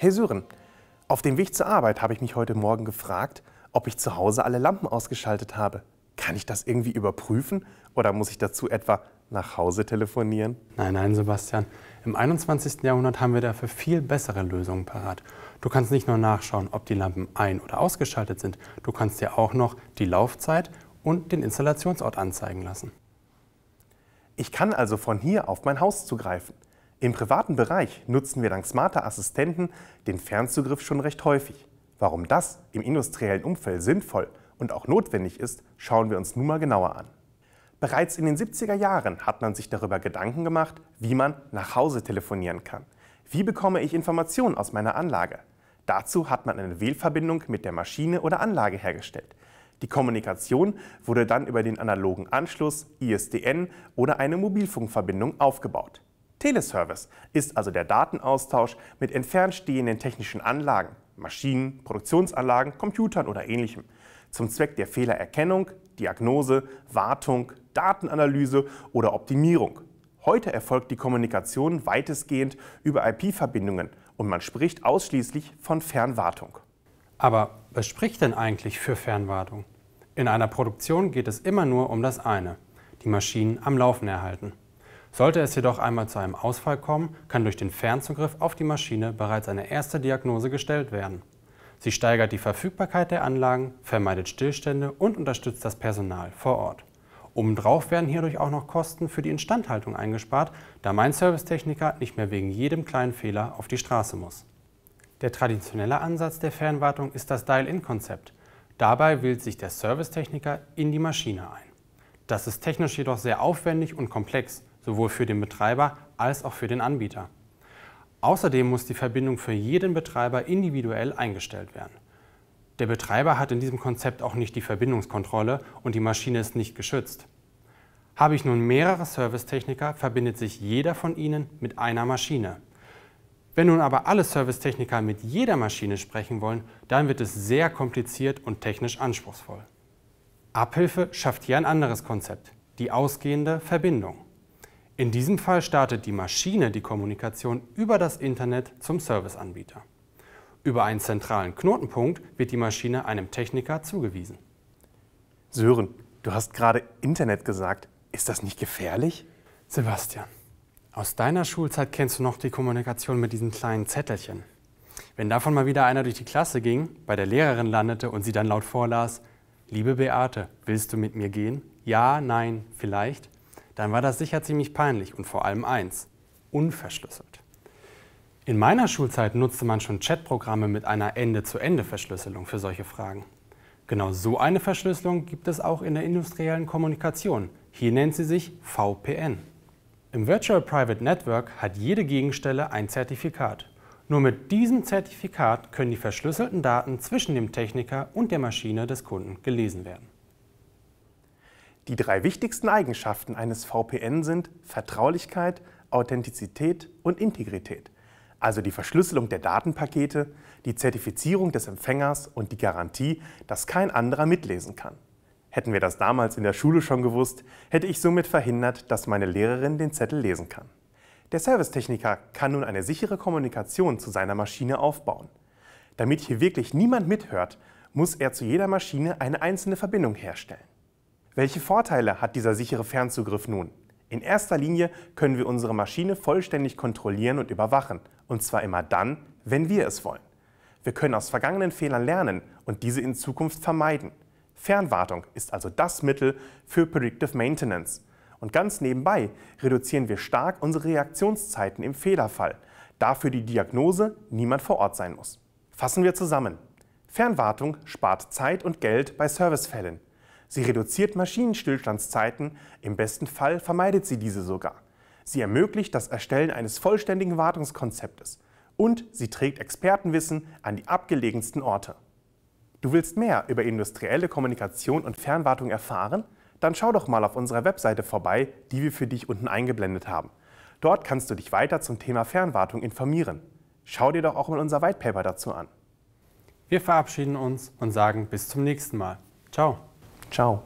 Hey Sören, auf dem Weg zur Arbeit habe ich mich heute Morgen gefragt, ob ich zu Hause alle Lampen ausgeschaltet habe. Kann ich das irgendwie überprüfen oder muss ich dazu etwa nach Hause telefonieren? Nein, nein, Sebastian. Im 21. Jahrhundert haben wir dafür viel bessere Lösungen parat. Du kannst nicht nur nachschauen, ob die Lampen ein- oder ausgeschaltet sind, du kannst dir auch noch die Laufzeit und den Installationsort anzeigen lassen. Ich kann also von hier auf mein Haus zugreifen. Im privaten Bereich nutzen wir dank smarter Assistenten den Fernzugriff schon recht häufig. Warum das im industriellen Umfeld sinnvoll und auch notwendig ist, schauen wir uns nun mal genauer an. Bereits in den 70er Jahren hat man sich darüber Gedanken gemacht, wie man nach Hause telefonieren kann. Wie bekomme ich Informationen aus meiner Anlage? Dazu hat man eine Wählverbindung mit der Maschine oder Anlage hergestellt. Die Kommunikation wurde dann über den analogen Anschluss, ISDN oder eine Mobilfunkverbindung aufgebaut. Teleservice ist also der Datenaustausch mit entfernt stehenden technischen Anlagen, Maschinen, Produktionsanlagen, Computern oder ähnlichem, zum Zweck der Fehlererkennung, Diagnose, Wartung, Datenanalyse oder Optimierung. Heute erfolgt die Kommunikation weitestgehend über IP-Verbindungen und man spricht ausschließlich von Fernwartung. Aber was spricht denn eigentlich für Fernwartung? In einer Produktion geht es immer nur um das eine, die Maschinen am Laufen erhalten. Sollte es jedoch einmal zu einem Ausfall kommen, kann durch den Fernzugriff auf die Maschine bereits eine erste Diagnose gestellt werden. Sie steigert die Verfügbarkeit der Anlagen, vermeidet Stillstände und unterstützt das Personal vor Ort. Obendrauf werden hierdurch auch noch Kosten für die Instandhaltung eingespart, da mein Servicetechniker nicht mehr wegen jedem kleinen Fehler auf die Straße muss. Der traditionelle Ansatz der Fernwartung ist das Dial-In-Konzept. Dabei wählt sich der Servicetechniker in die Maschine ein. Das ist technisch jedoch sehr aufwendig und komplex sowohl für den Betreiber als auch für den Anbieter. Außerdem muss die Verbindung für jeden Betreiber individuell eingestellt werden. Der Betreiber hat in diesem Konzept auch nicht die Verbindungskontrolle und die Maschine ist nicht geschützt. Habe ich nun mehrere Servicetechniker, verbindet sich jeder von ihnen mit einer Maschine. Wenn nun aber alle Servicetechniker mit jeder Maschine sprechen wollen, dann wird es sehr kompliziert und technisch anspruchsvoll. Abhilfe schafft hier ein anderes Konzept, die ausgehende Verbindung. In diesem Fall startet die Maschine die Kommunikation über das Internet zum Serviceanbieter. Über einen zentralen Knotenpunkt wird die Maschine einem Techniker zugewiesen. Sören, du hast gerade Internet gesagt. Ist das nicht gefährlich? Sebastian, aus deiner Schulzeit kennst du noch die Kommunikation mit diesen kleinen Zettelchen. Wenn davon mal wieder einer durch die Klasse ging, bei der Lehrerin landete und sie dann laut vorlas, Liebe Beate, willst du mit mir gehen? Ja, nein, vielleicht dann war das sicher ziemlich peinlich und vor allem eins, unverschlüsselt. In meiner Schulzeit nutzte man schon Chatprogramme mit einer Ende-zu-Ende-Verschlüsselung für solche Fragen. Genau so eine Verschlüsselung gibt es auch in der industriellen Kommunikation. Hier nennt sie sich VPN. Im Virtual Private Network hat jede Gegenstelle ein Zertifikat. Nur mit diesem Zertifikat können die verschlüsselten Daten zwischen dem Techniker und der Maschine des Kunden gelesen werden. Die drei wichtigsten Eigenschaften eines VPN sind Vertraulichkeit, Authentizität und Integrität, also die Verschlüsselung der Datenpakete, die Zertifizierung des Empfängers und die Garantie, dass kein anderer mitlesen kann. Hätten wir das damals in der Schule schon gewusst, hätte ich somit verhindert, dass meine Lehrerin den Zettel lesen kann. Der Servicetechniker kann nun eine sichere Kommunikation zu seiner Maschine aufbauen. Damit hier wirklich niemand mithört, muss er zu jeder Maschine eine einzelne Verbindung herstellen. Welche Vorteile hat dieser sichere Fernzugriff nun? In erster Linie können wir unsere Maschine vollständig kontrollieren und überwachen, und zwar immer dann, wenn wir es wollen. Wir können aus vergangenen Fehlern lernen und diese in Zukunft vermeiden. Fernwartung ist also das Mittel für Predictive Maintenance. Und ganz nebenbei reduzieren wir stark unsere Reaktionszeiten im Fehlerfall, da für die Diagnose niemand vor Ort sein muss. Fassen wir zusammen. Fernwartung spart Zeit und Geld bei Servicefällen. Sie reduziert Maschinenstillstandszeiten, im besten Fall vermeidet sie diese sogar. Sie ermöglicht das Erstellen eines vollständigen Wartungskonzeptes und sie trägt Expertenwissen an die abgelegensten Orte. Du willst mehr über industrielle Kommunikation und Fernwartung erfahren? Dann schau doch mal auf unserer Webseite vorbei, die wir für dich unten eingeblendet haben. Dort kannst du dich weiter zum Thema Fernwartung informieren. Schau dir doch auch mal unser Whitepaper dazu an. Wir verabschieden uns und sagen bis zum nächsten Mal. Ciao. Tchau.